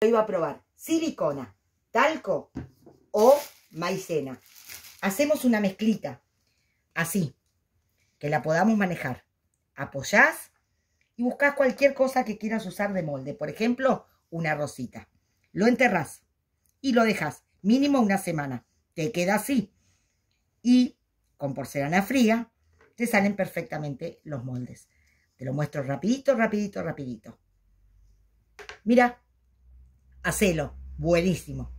lo iba a probar. Silicona, talco o maicena. Hacemos una mezclita, así, que la podamos manejar. Apoyás y buscas cualquier cosa que quieras usar de molde. Por ejemplo, una rosita. Lo enterrás y lo dejas mínimo una semana. Te queda así. Y con porcelana fría te salen perfectamente los moldes. Te lo muestro rapidito, rapidito, rapidito. Mira, hacelo. Buenísimo.